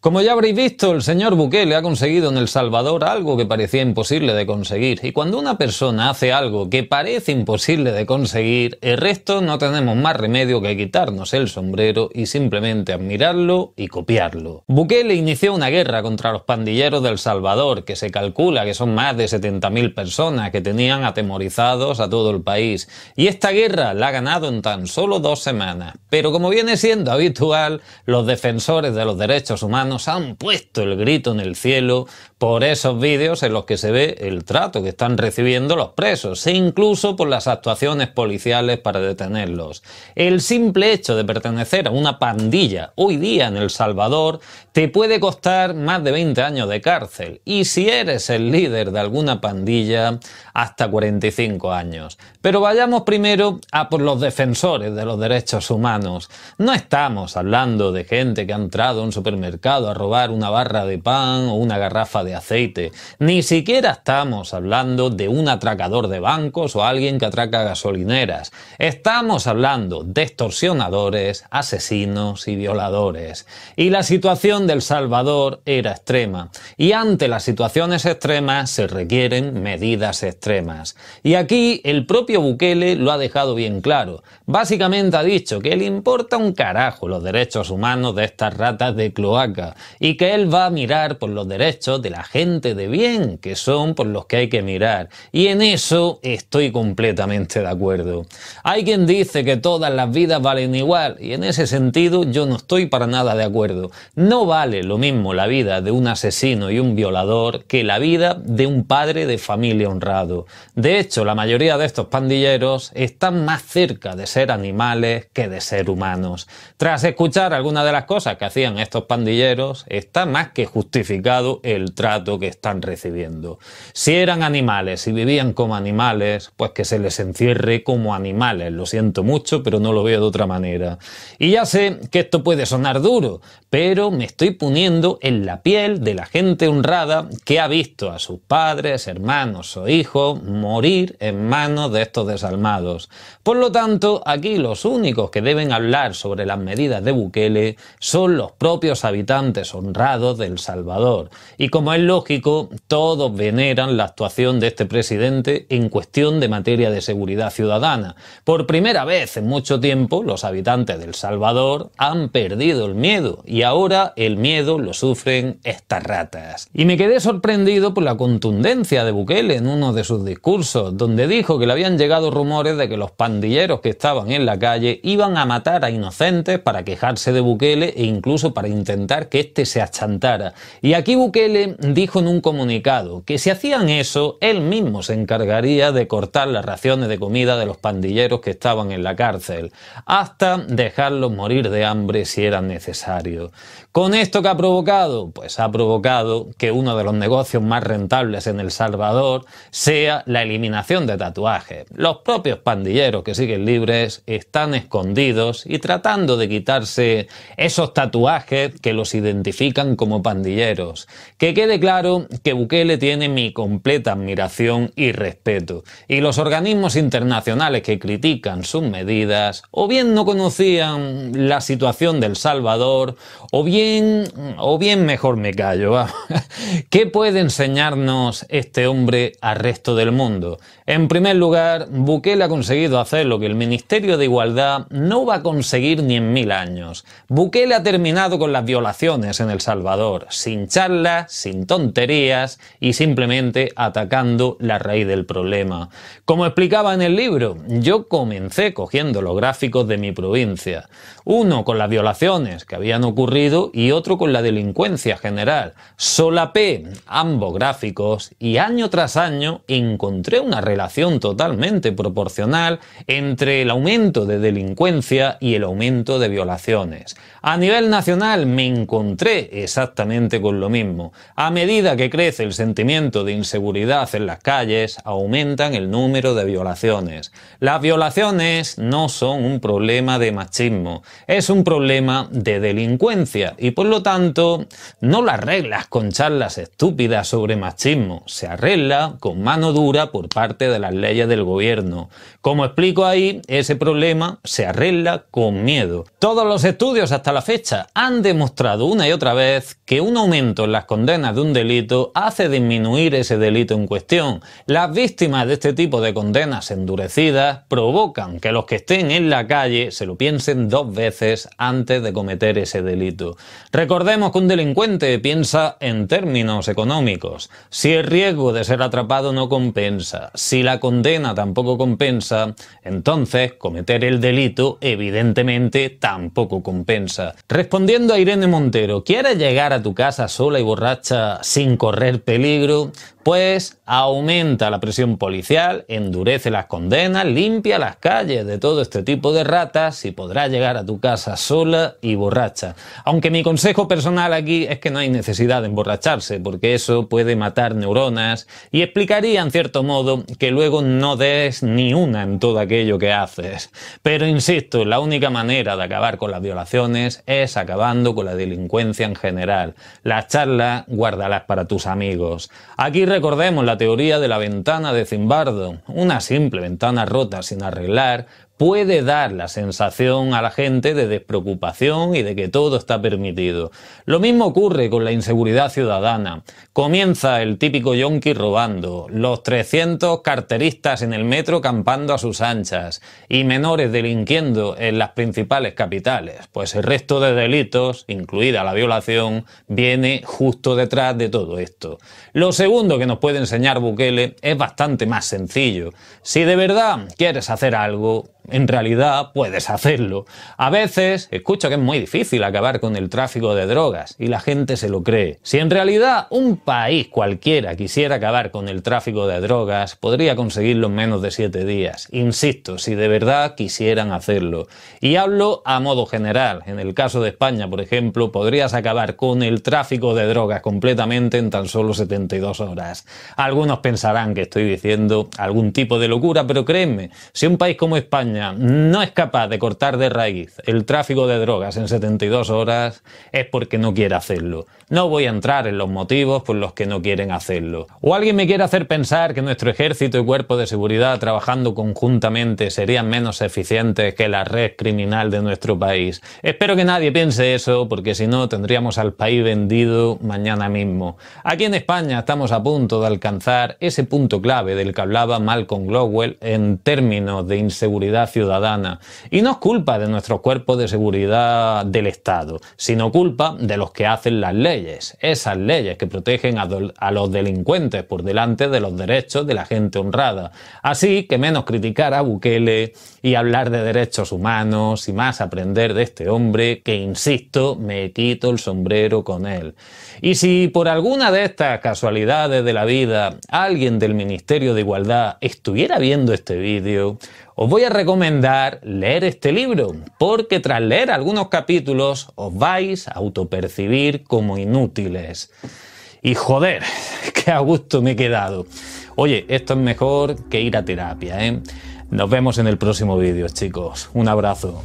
Como ya habréis visto, el señor Bukele ha conseguido en El Salvador algo que parecía imposible de conseguir. Y cuando una persona hace algo que parece imposible de conseguir, el resto no tenemos más remedio que quitarnos el sombrero y simplemente admirarlo y copiarlo. Bukele inició una guerra contra los pandilleros del Salvador, que se calcula que son más de 70.000 personas que tenían atemorizados a todo el país. Y esta guerra la ha ganado en tan solo dos semanas. Pero como viene siendo habitual, los defensores de los derechos humanos nos han puesto el grito en el cielo por esos vídeos en los que se ve el trato que están recibiendo los presos e incluso por las actuaciones policiales para detenerlos. El simple hecho de pertenecer a una pandilla hoy día en El Salvador te puede costar más de 20 años de cárcel y si eres el líder de alguna pandilla hasta 45 años. Pero vayamos primero a por los defensores de los derechos humanos. No estamos hablando de gente que ha entrado a un supermercado a robar una barra de pan o una garrafa de aceite. Ni siquiera estamos hablando de un atracador de bancos o alguien que atraca gasolineras. Estamos hablando de extorsionadores, asesinos y violadores. Y la situación del Salvador era extrema. Y ante las situaciones extremas se requieren medidas extremas. Y aquí el propio Bukele lo ha dejado bien claro. Básicamente ha dicho que le importa un carajo los derechos humanos de estas ratas de cloaca y que Él va a mirar por los derechos de la gente de bien, que son por los que hay que mirar. Y en eso estoy completamente de acuerdo. Hay quien dice que todas las vidas valen igual y en ese sentido yo no estoy para nada de acuerdo. No vale lo mismo la vida de un asesino y un violador que la vida de un padre de familia honrado. De hecho, la mayoría de estos pandilleros están más cerca de ser animales que de ser humanos. Tras escuchar algunas de las cosas que hacían estos pandilleros, está más que justificado el trato que están recibiendo. Si eran animales y vivían como animales, pues que se les encierre como animales. Lo siento mucho, pero no lo veo de otra manera. Y ya sé que esto puede sonar duro, pero me estoy poniendo en la piel de la gente honrada que ha visto a sus padres, hermanos o hijos morir en manos de estos desalmados. Por lo tanto, aquí los únicos que deben hablar sobre las medidas de Bukele son los propios habitantes honrados del Salvador. Y como es lógico, todos veneran la actuación de este presidente en cuestión de materia de seguridad ciudadana. Por primera vez en mucho tiempo, los habitantes del Salvador han perdido el miedo y ahora el miedo lo sufren estas ratas. Y me quedé sorprendido por la contundencia de Bukele en uno de sus discursos, donde dijo que le habían llegado rumores de que los pandilleros que estaban en la calle iban a matar a inocentes para quejarse de Bukele e incluso para intentar que este se achantara. Y aquí Bukele dijo en un comunicado que si hacían eso, él mismo se encargaría de cortar las raciones de comida de los pandilleros que estaban en la cárcel, hasta dejarlos morir de hambre si era necesario. ¿Con esto que ha provocado? Pues ha provocado que uno de los negocios más rentables en El Salvador sea la eliminación de tatuajes. Los propios pandilleros que siguen libres están escondidos y tratando de quitarse esos tatuajes que los identifican como pandilleros. Que quede claro que Bukele tiene mi completa admiración y respeto, y los organismos internacionales que critican sus medidas o bien no conocían la situación del Salvador, o bien, o bien mejor me callo. ¿Qué puede enseñarnos este hombre al resto del mundo? En primer lugar, Bukele ha conseguido hacer lo que el Ministerio de Igualdad no va a conseguir ni en mil años. Bukele ha terminado con las violaciones en El Salvador, sin charlas, sin tonterías y simplemente atacando la raíz del problema. Como explicaba en el libro, yo comencé cogiendo los gráficos de mi provincia, uno con las violaciones que habían ocurrido y otro con la delincuencia general. Solapé ambos gráficos y año tras año encontré una relación totalmente proporcional entre el aumento de delincuencia y el aumento de violaciones. A nivel nacional me encontré encontré exactamente con lo mismo. A medida que crece el sentimiento de inseguridad en las calles, aumentan el número de violaciones. Las violaciones no son un problema de machismo, es un problema de delincuencia y por lo tanto no las arreglas con charlas estúpidas sobre machismo, se arregla con mano dura por parte de las leyes del gobierno. Como explico ahí, ese problema se arregla con miedo. Todos los estudios hasta la fecha han demostrado una y otra vez que un aumento en las condenas de un delito hace disminuir ese delito en cuestión. Las víctimas de este tipo de condenas endurecidas provocan que los que estén en la calle se lo piensen dos veces antes de cometer ese delito. Recordemos que un delincuente piensa en términos económicos. Si el riesgo de ser atrapado no compensa, si la condena tampoco compensa, entonces cometer el delito evidentemente tampoco compensa. Respondiendo a Irene Montero, pero quieres llegar a tu casa sola y borracha sin correr peligro, pues aumenta la presión policial, endurece las condenas, limpia las calles de todo este tipo de ratas y podrás llegar a tu casa sola y borracha. Aunque mi consejo personal aquí es que no hay necesidad de emborracharse, porque eso puede matar neuronas y explicaría en cierto modo que luego no des ni una en todo aquello que haces. Pero insisto, la única manera de acabar con las violaciones es acabando con la delincuencia en general. Las charlas, guárdalas para tus amigos. Aquí recordemos la teoría de la ventana de Zimbardo, una simple ventana rota sin arreglar, puede dar la sensación a la gente de despreocupación y de que todo está permitido. Lo mismo ocurre con la inseguridad ciudadana. Comienza el típico yonki robando, los 300 carteristas en el metro campando a sus anchas y menores delinquiendo en las principales capitales, pues el resto de delitos, incluida la violación, viene justo detrás de todo esto. Lo segundo que nos puede enseñar Bukele es bastante más sencillo. Si de verdad quieres hacer algo, en realidad puedes hacerlo. A veces escucho que es muy difícil acabar con el tráfico de drogas y la gente se lo cree. Si en realidad un país cualquiera quisiera acabar con el tráfico de drogas, podría conseguirlo en menos de 7 días. Insisto, si de verdad quisieran hacerlo. Y hablo a modo general. En el caso de España, por ejemplo, podrías acabar con el tráfico de drogas completamente en tan solo 72 horas. Algunos pensarán que estoy diciendo algún tipo de locura, pero créeme, si un país como España no es capaz de cortar de raíz el tráfico de drogas en 72 horas es porque no quiere hacerlo. No voy a entrar en los motivos por los que no quieren hacerlo. O alguien me quiere hacer pensar que nuestro ejército y cuerpo de seguridad trabajando conjuntamente serían menos eficientes que la red criminal de nuestro país. Espero que nadie piense eso porque si no tendríamos al país vendido mañana mismo. Aquí en España estamos a punto de alcanzar ese punto clave del que hablaba Malcolm Glowell en términos de inseguridad ciudadana. Y no es culpa de nuestro cuerpo de seguridad del Estado, sino culpa de los que hacen las leyes. Esas leyes que protegen a, a los delincuentes por delante de los derechos de la gente honrada. Así que menos criticar a Bukele y hablar de derechos humanos y más aprender de este hombre que, insisto, me quito el sombrero con él. Y si por alguna de estas casualidades de la vida alguien del Ministerio de Igualdad estuviera viendo este vídeo, os voy a recomendar leer este libro, porque tras leer algunos capítulos os vais a autopercibir como inútiles. Y joder, qué a gusto me he quedado. Oye, esto es mejor que ir a terapia, ¿eh? Nos vemos en el próximo vídeo, chicos. Un abrazo.